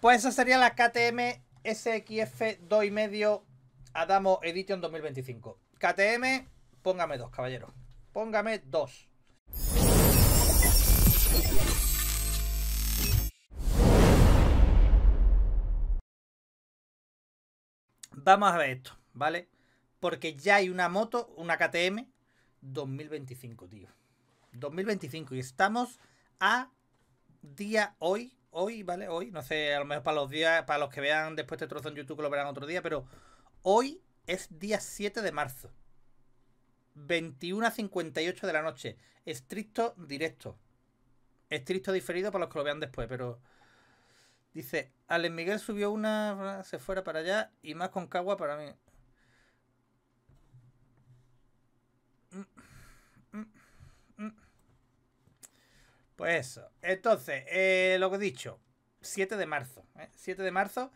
Pues esa sería la KTM SXF 2.5 Adamo Edition 2025. KTM, póngame dos, caballero. Póngame dos. Vamos a ver esto, ¿vale? Porque ya hay una moto, una KTM 2025, tío. 2025 y estamos a día hoy hoy, ¿vale? Hoy, no sé, a lo mejor para los días, para los que vean después este trozo en YouTube que lo verán otro día, pero hoy es día 7 de marzo. 21.58 de la noche. Estricto directo. Estricto diferido para los que lo vean después, pero. Dice, Alex Miguel subió una, se fuera para allá y más con Cagua para mí. Pues eso. Entonces, eh, lo que he dicho, 7 de marzo. 7 ¿eh? de marzo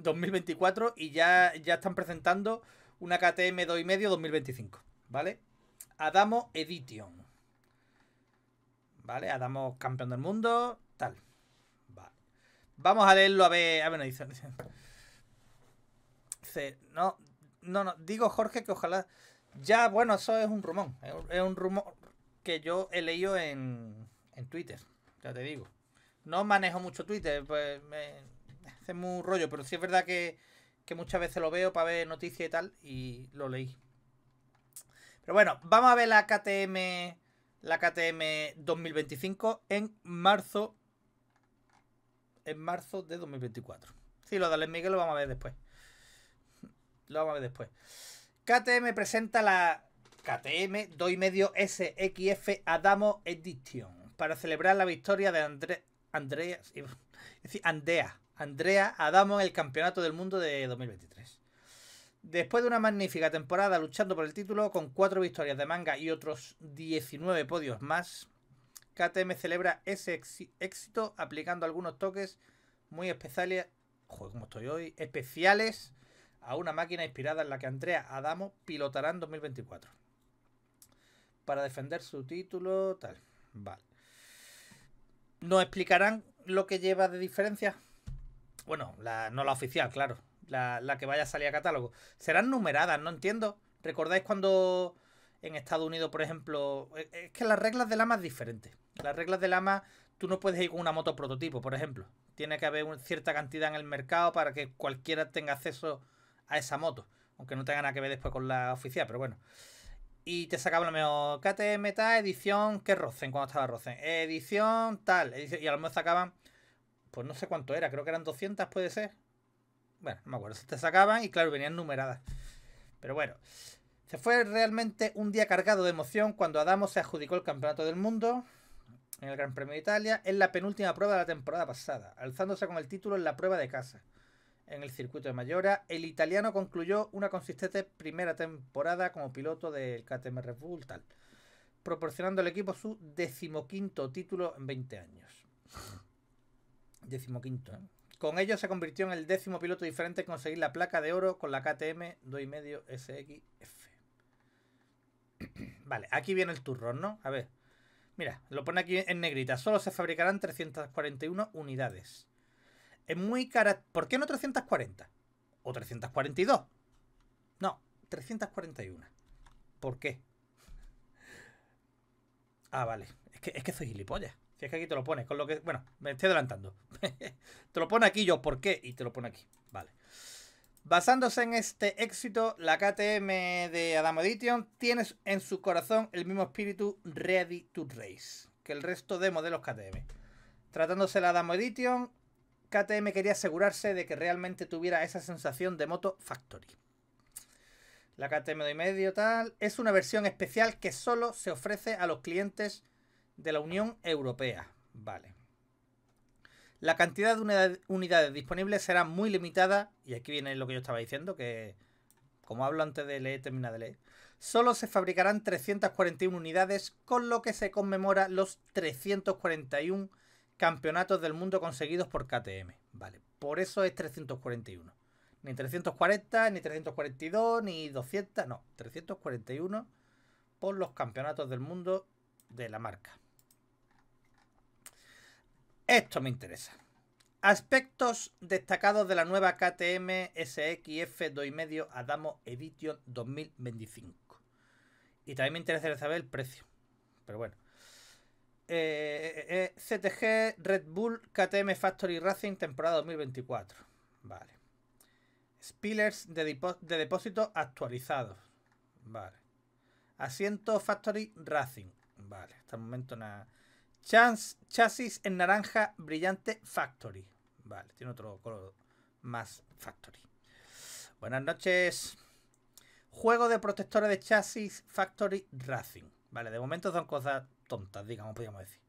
2024 y ya, ya están presentando una KTM 2.5 2025. ¿Vale? Adamo Edition. ¿Vale? Adamo campeón del mundo, tal. Vale. Vamos a leerlo a ver. A ver, no dice. no, no, no. Digo, Jorge, que ojalá. Ya, bueno, eso es un rumor. Es un rumor que yo he leído en. Twitter, ya te digo. No manejo mucho Twitter, pues me hace muy rollo, pero sí es verdad que, que muchas veces lo veo para ver noticias y tal, y lo leí. Pero bueno, vamos a ver la KTM, la KTM 2025 en marzo, en marzo de 2024. Sí, lo de Miguel lo vamos a ver después. Lo vamos a ver después. KTM presenta la KTM 2.5 SXF Adamo Edition para celebrar la victoria de Andrea Adamo en el Campeonato del Mundo de 2023. Después de una magnífica temporada luchando por el título, con cuatro victorias de manga y otros 19 podios más, KTM celebra ese éxito aplicando algunos toques muy especiales, joder, como estoy hoy, especiales a una máquina inspirada en la que Andrea Adamo pilotará en 2024 para defender su título, tal. Vale. ¿Nos explicarán lo que lleva de diferencia? Bueno, no la oficial, claro. La, que vaya a salir a catálogo. Serán numeradas, no entiendo. ¿Recordáis cuando en Estados Unidos, por ejemplo? Es que las reglas del AMA son diferentes. Las reglas del AMA, tú no puedes ir con una moto prototipo, por ejemplo. Tiene que haber cierta cantidad en el mercado para que cualquiera tenga acceso a esa moto. Aunque no tenga nada que ver después con la oficial, pero bueno. Y te sacaban lo mejor KTM meta edición que Rosen, cuando estaba Rosen. Edición tal. y a lo mejor sacaban, pues no sé cuánto era, creo que eran 200, puede ser. Bueno, no me acuerdo. Te sacaban y claro, venían numeradas. Pero bueno, se fue realmente un día cargado de emoción cuando Adamo se adjudicó el Campeonato del Mundo en el Gran Premio de Italia en la penúltima prueba de la temporada pasada, alzándose con el título en la prueba de casa en el circuito de Mayora. El italiano concluyó una consistente primera temporada como piloto del KTM Red proporcionando al equipo su decimoquinto título en 20 años. ¿eh? Con ello se convirtió en el décimo piloto diferente en conseguir la placa de oro con la KTM 2.5 SXF. vale, aquí viene el turrón, ¿no? A ver. Mira, lo pone aquí en negrita. Solo se fabricarán 341 unidades. Es muy cara. ¿Por qué no 340? ¿O 342? No, 341. ¿Por qué? Ah, vale. Es que, es soy gilipollas. Si es que aquí te lo pones, con lo que. Bueno, me estoy adelantando. te lo pone aquí yo, ¿por qué? Y te lo pone aquí. Vale. Basándose en este éxito, la KTM de Adamo Edition tiene en su corazón el mismo espíritu Ready to Race que el resto de modelos KTM. Tratándose la Adam Edition, KTM quería asegurarse de que realmente tuviera esa sensación de moto factory. La KTM medio, tal es una versión especial que solo se ofrece a los clientes de la Unión Europea. Vale. La cantidad de unidades disponibles será muy limitada, y aquí viene lo que yo estaba diciendo, que como hablo antes de leer, termina de leer. Solo se fabricarán 341 unidades, con lo que se conmemora los 341 campeonatos del mundo conseguidos por KTM. Vale, por eso es 341. Ni 340, ni 342, ni 200, no, 341 por los campeonatos del mundo de la marca. Esto me interesa. Aspectos destacados de la nueva KTM SXF 2.5 Adamo Edition 2025. Y también me interesa saber el precio. Pero bueno. Eh, eh, eh, CTG Red Bull KTM Factory Racing temporada 2024. Vale. Spillers de, depósito de actualizados. Vale. Asiento Factory Racing. Vale, hasta el momento nada. Chance, chasis en naranja brillante Factory. Vale, tiene otro color más Factory. Buenas noches. Juego de protectores de chasis Factory Racing. Vale, de momento son cosas tontas, digamos, podríamos decir.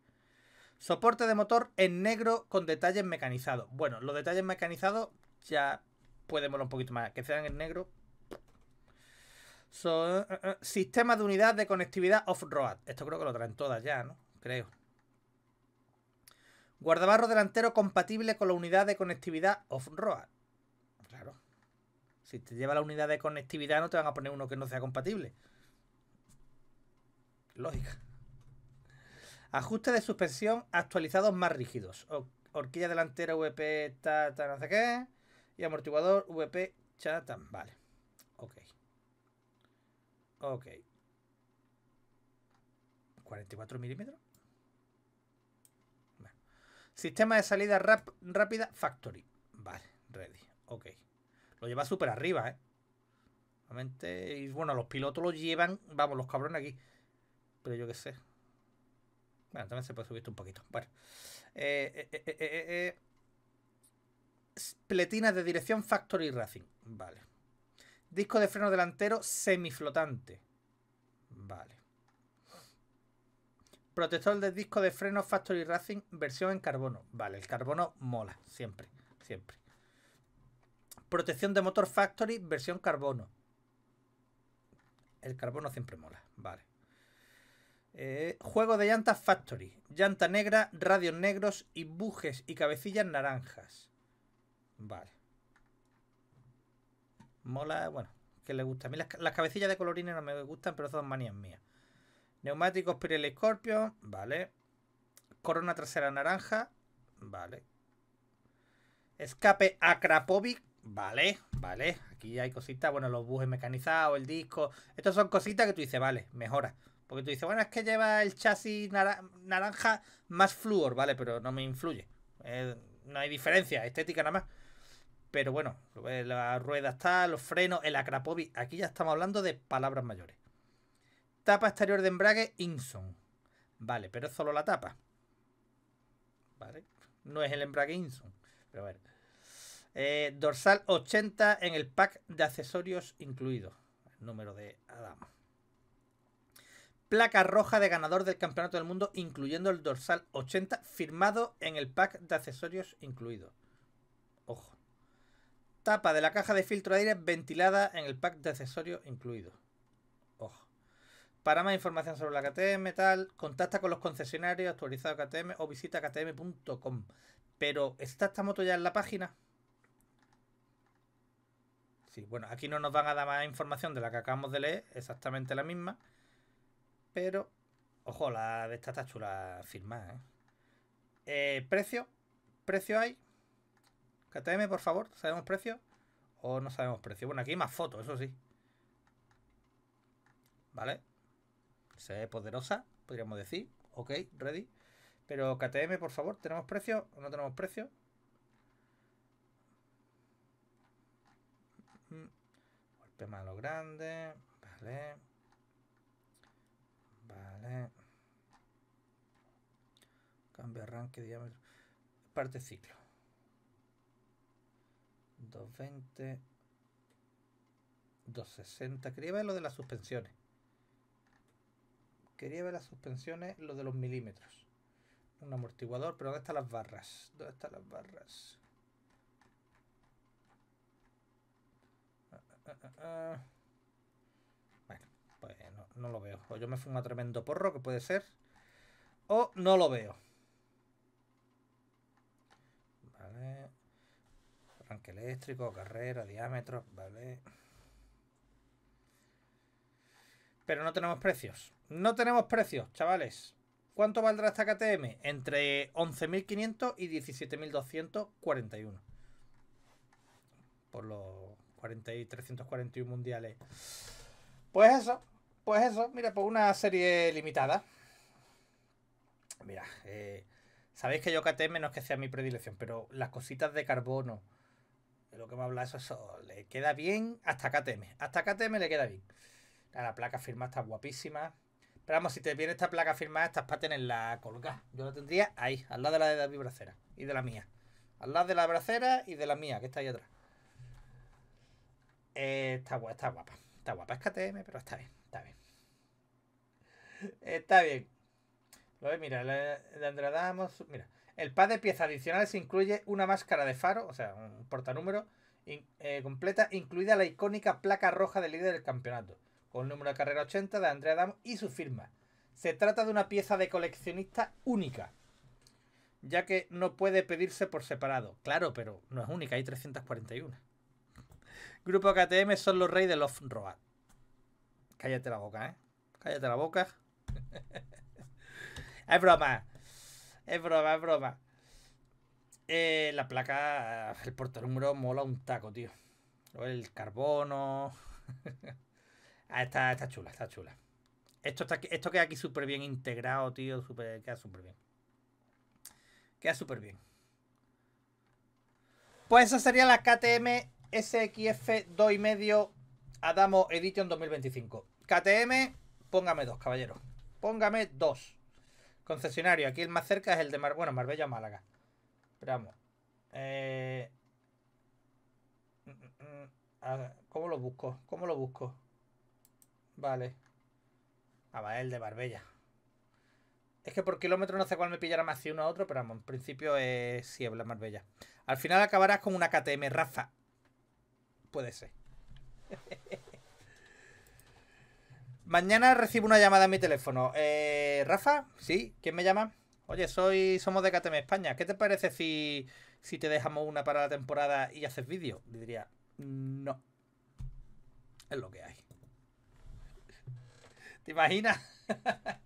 Soporte de motor en negro con detalles mecanizados. Bueno, los detalles mecanizados ya podemos un poquito más. Que sean en negro. Eh, eh, sistema de unidad de conectividad off-road. Esto creo que lo traen todas ya, ¿no? Creo. Guardabarro delantero compatible con la unidad de conectividad off-road. Claro. Si te lleva la unidad de conectividad no te van a poner uno que no sea compatible. Lógica. Ajuste de suspensión actualizados más rígidos. horquilla delantera VP, ta, qué. Y amortiguador VP, cha, Vale. Ok. Ok. 44 milímetros. Sistema de salida rápida Factory. Vale, ready. Ok. Lo lleva súper arriba, ¿eh? y bueno, los pilotos lo llevan, vamos, los cabrones aquí. Pero yo qué sé. Bueno, también se puede subir un poquito. Bueno. Eh, eh, eh, eh de dirección Factory Racing. Vale. Disco de freno delantero semiflotante. Vale. Protector de disco de freno Factory Racing versión en carbono. Vale, el carbono mola. Siempre. Siempre. Protección de motor Factory versión carbono. El carbono siempre mola. Vale. Eh, juego de llantas Factory. Llanta negra, radios negros y bujes y cabecillas naranjas. Vale. Mola, bueno, que le gusta. A mí las, cabecillas de colorines no me gustan, pero son manías mías. Neumáticos Pirelli Scorpion, vale. Corona trasera naranja, vale. Escape Akrapovic, vale, vale. Aquí hay cositas, bueno, los bujes mecanizados, el disco. Estas son cositas que tú dices, vale, mejora. Porque tú dices, bueno, es que lleva el chasis naranja más flúor, ¿vale? Pero no me influye. no hay diferencia, estética nada más. Pero bueno, la rueda está los frenos, el acrapovi Aquí ya estamos hablando de palabras mayores. Tapa exterior de embrague Inson. Vale, pero es solo la tapa. Vale, no es el embrague Inson. Pero a ver. Eh, dorsal 80 en el pack de accesorios incluido. número de Adam placa roja de ganador del Campeonato del Mundo, incluyendo el dorsal 80, firmado en el pack de accesorios incluido. Ojo. Tapa de la caja de filtro de aire ventilada en el pack de accesorios incluido. Ojo. Para más información sobre la KTM, tal, contacta con los concesionarios actualizados KTM o visita ktm.com. Pero, ¿está esta moto ya en la página? Sí, bueno, aquí no nos van a dar más información de la que acabamos de leer, exactamente la misma. Pero, ojo, la de esta está chula firmada. ¿eh? Eh, precio, precio hay. KTM, por favor, ¿sabemos precio? O no sabemos precio. Bueno, aquí hay más fotos, eso sí. ¿Vale? Se ve poderosa, podríamos decir. Ok, ready. Pero KTM, por favor, ¿tenemos precio o no tenemos precio? Mm, golpe malo grande. Vale. Cambio arranque, diámetro. Parte ciclo. 220. 260. Quería ver lo de las suspensiones. Quería ver las suspensiones, lo de los milímetros. Un amortiguador, pero ¿dónde están las barras? ¿Dónde están las barras? Bueno, pues no, lo veo. O yo me fumo un tremendo porro, que puede ser. O no lo veo. arranque eléctrico, carrera, diámetro, ¿vale? Pero no tenemos precios. No tenemos precios, chavales. ¿Cuánto valdrá esta KTM? Entre 11.500 y 17.241. Por los 40 y 341 mundiales. Pues eso, pues eso. Mira, pues una serie limitada. Mira, eh, sabéis que yo KTM no es que sea mi predilección, pero las cositas de carbono lo que me habla eso, eso le queda bien hasta KTM. Hasta KTM le queda bien. La placa firmada está guapísima. Pero vamos, si te viene esta placa firmada, estas para tenerla colgada. Yo la tendría ahí, al lado de la de David Bracera y de la mía. Al lado de la bracera y de la mía, que está ahí atrás. Eh, está, guapa, está guapa. Está es KTM, pero está bien, está bien. Está bien. mira, la de Andradamos. mira. El pack de piezas adicionales incluye una máscara de faro, o sea, un portanúmero, eh, completa, incluida la icónica placa roja del líder del campeonato, con el número de carrera 80 de Andrea Dam y su firma. Se trata de una pieza de coleccionista única, ya que no puede pedirse por separado. Claro, pero no es única, hay 341. Grupo KTM son los reyes de los road Cállate la boca, ¿eh? Cállate la boca. Hay broma es broma, es broma. Eh, la placa, el portanúmero mola un taco, tío. El carbono. ah, está, está chula, está chula. Esto, está, esto queda aquí súper bien integrado, tío. queda súper bien. Queda súper bien. Pues esa sería la KTM SXF 2.5 Adamo Edition 2025. KTM, póngame dos, caballero. Póngame dos. Concesionario. Aquí el más cerca es el de Marbella Bueno, Marbella Málaga. Esperamos. Eh... Mm, mm, mm, ¿Cómo lo busco? ¿Cómo lo busco? Vale. Ah, va, el de Marbella. Es que por kilómetro no sé cuál me pillará más si uno a otro, pero vamos, en principio es Siebla, Marbella. Al final acabarás con una KTM Rafa. Puede ser. Mañana recibo una llamada a mi teléfono. Eh, Rafa, ¿sí? ¿Quién me llama? Oye, soy, somos de KTM España. ¿Qué te parece si, si te dejamos una para la temporada y haces vídeo? Diría, no. Es lo que hay. ¿Te imaginas?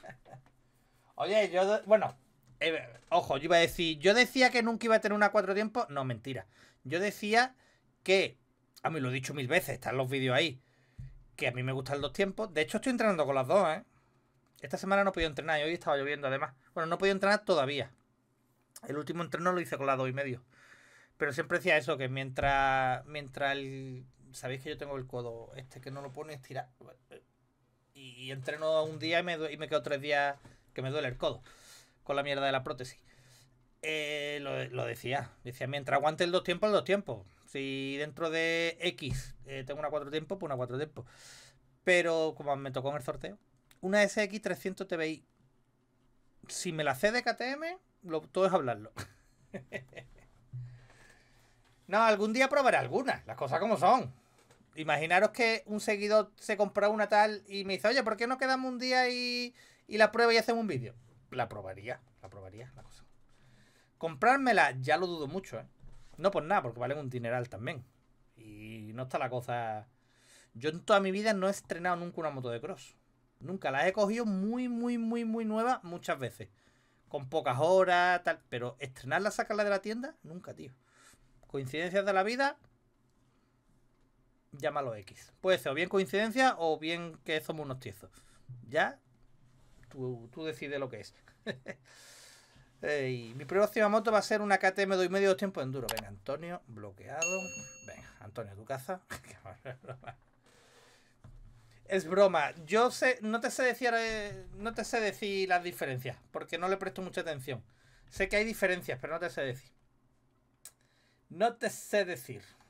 Oye, yo... Bueno, eh, ojo, yo iba a decir... Yo decía que nunca iba a tener una cuatro tiempos. No, mentira. Yo decía que... A mí lo he dicho mil veces, están los vídeos ahí que a mí me gustan dos tiempos. De hecho, estoy entrenando con las dos, ¿eh? Esta semana no he podido entrenar y hoy estaba lloviendo además. Bueno, no he podido entrenar todavía. El último entreno lo hice con las dos y medio. Pero siempre decía eso, que mientras, mientras el... Sabéis que yo tengo el codo este que no lo pone estirar. Y, entreno un día y me, y me quedo tres días que me duele el codo. Con la mierda de la prótesis. Eh, lo, lo, decía. Decía, mientras aguante el dos tiempos, el dos tiempos. Si dentro de X eh, tengo una 4 tiempo, pues una 4 tiempos. Pero como me tocó en el sorteo, una SX300 TBI. Si me la cede KTM, lo, todo es hablarlo. no, algún día probaré alguna las cosas como son. Imaginaros que un seguidor se compró una tal y me dice, oye, ¿por qué no quedamos un día y, y la prueba y hacemos un vídeo? La probaría, la probaría, la cosa. Comprármela ya lo dudo mucho, ¿eh? No pues nada, porque valen un dineral también. Y no está la cosa. Yo en toda mi vida no he estrenado nunca una moto de cross. Nunca. la he cogido muy, muy, muy, muy nueva muchas veces. Con pocas horas, tal. Pero estrenarla, sacarla de la tienda, nunca, tío. Coincidencias de la vida, llámalo X. Puede ser o bien coincidencia o bien que somos unos tiezos. Ya, tú, tú decides lo que es. mi próxima moto va a ser una KTM 2,5 medio tiempo enduro. Venga, Antonio, bloqueado. Venga, Antonio, tu caza. es broma. Yo sé, no te sé decir, eh, no te sé decir las diferencias, porque no le presto mucha atención. Sé que hay diferencias, pero no te sé decir. No te sé decir.